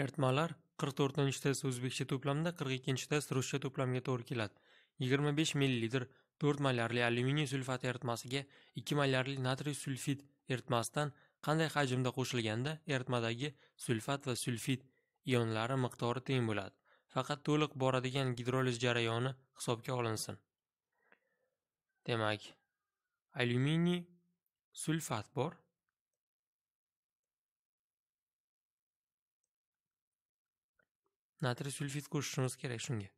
Ertmalar 44 test o'zbekcha to'plamda 42 test ruscha to'plamga to'g'ri keladi. 25 ml 4 malyarli alyuminiy sulfat eritmasiga 2 malyarli natriy sulfid eritmasidan qanday hajmda qo'shilganda eritmadagi sulfat va sulfid ionlari miqdori teng bo'ladi. Faqat to'liq boradigan gidroliz jarayoni hisobga olinsin. Demak, alyuminiy sulfat bor natriy sulfid qo'shishimiz kerak shunga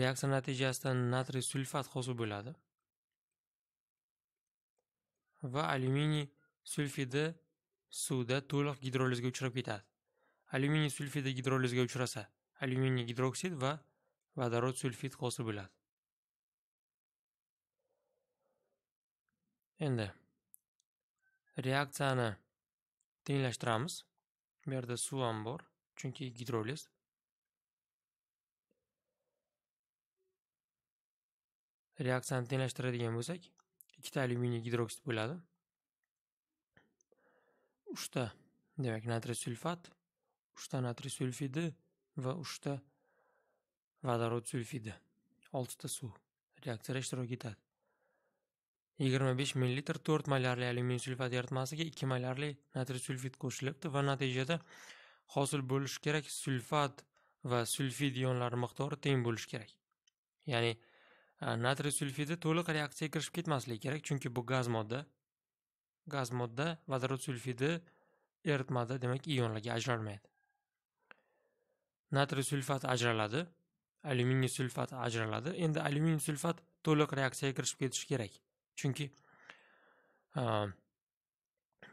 reaksiya natijasida natriy sulfat hosil bo'ladi va alyuminiy sulfidi suvda to'liq gidrolizga uchrab ketadi alyuminiy sulfidi gidrolizga uchrasa alyuminiy gidroksid va vodorod sulfid hosil bo'ladi endi reaksiyani tenglashtiramiz. Bu yerda suv ham bor, chunki gidroliz. Reaksiyani tenglashtiradigan bo'lsak, ikkita alyuminiy gidroksid bo'ladi. 3 ta, demak, natriy sulfat, 3 ta natriy sulfidi va 3 ta vodorod sulfidi, 6 ta suv reaksiyada ishtirok etadi. 25 ml 4 malarli alyumin sulfat eritmasiga 2 malarli natriy sulfit qo'shilibdi va natijada hosil bo'lishi kerak sulfat va sulfid ionlari miqdori teng bo'lishi kerak ya'ni natriy sulfidi to'liq reaksiyaga kirishib ketmasligi kerak chunki bu gaz modda gaz modda vodorod sulfidi eritmada demak ionlarga ajralmaydi natriy sulfat ajraladi alyuminiy sulfat ajraladi endi alyuminiy sulfat to'liq reaksiyaga kirishib ketishi kerak Chunki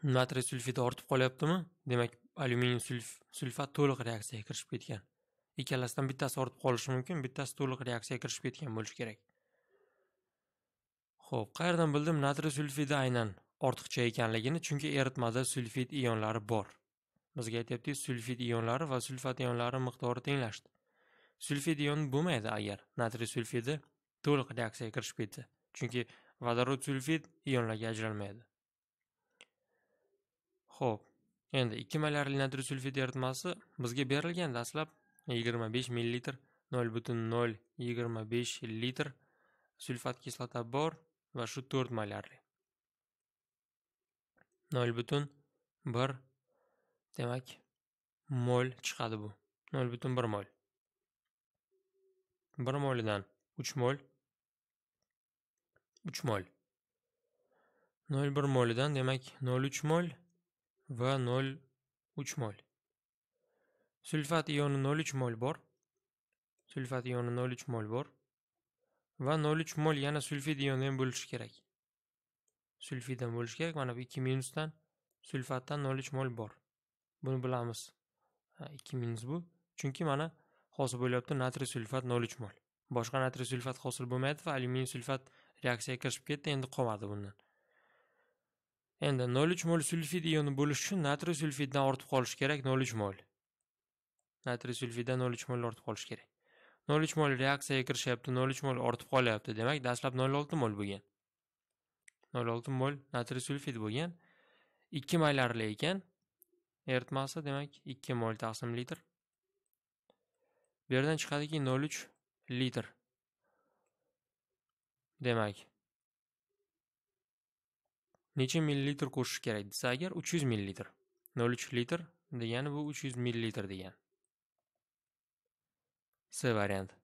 natriy sulfidi ortib qolyaptimi? Demak, alyuminiy sulf, sulfat to'liq reaksiyaga kirishib ketgan. Ikkalasidan bittasi ortib qolishi mumkin, bittasi to'liq reaksiyaga kirishib ketgan bo'lishi kerak. Xo'p, qayerdan bildim natriy sulfidi aynan ortiqcha ekanligini? Chunki eritmada sulfid ionlari bor. Bizga aytyaptiki sulfid ionlari va sulfat ionlari miqdori tenglashdi. Sulfid ioni bo'lmaydi agar natriy sulfidi to'liq reaksiyaga kirishib ketsa. Chunki sulfid ionlarga ajralmaydi Xo'p, endi 2 molarli natriy sulfid eritmasi bizga berilgan dastlab 25 ml 0.025 litr sulfat kislota bor va shu 4 molarli. 0.1 demak mol chiqadi bu. 0.1 mol. 1 molidan 3 mol 3 mol 0,1 moldan demak 0,3 mol va 0,3 mol sulfat ioni 0,3 mol bor sulfat ioni 0,3 mol bor va 0,3 mol yana sulfid ioni ham bo'lishi kerak sulfiddan bo'lishi kerak mana bu 2 minusdan sulfatdan 0,3 mol bor buni bilamiz 2 minus bu chunki mana hosil bo'lyapti natriy sulfat 0,3 mol boshqa natriy sulfat hosil bo'lmaydi va alyuminiy sulfat reaksiyaga kirishib ketdi endi qolmadi bundan endi nol uch mol sulfid ioni bo'lishi uchun natriy sulfiddan ortib qolishi kerak nol uch mol natriy sulfiddan nol uch mol ortib qolishi kerak nol uch mol reaksiyaga kirishyapti nol uch mol ortib qolyapti demak dastlab nol olti mol bo'lgan nol olti mol natriy sulfid bo'lgan ikki maylarli ekan eritmasi demak ikki mol taqsim litr bu yerdan chiqadiki nol uch litr Demak, necha millilitr qo'shish kerak desa agar 300 millilitr. 0,3 litr degani bu 300 millilitr degan. C variant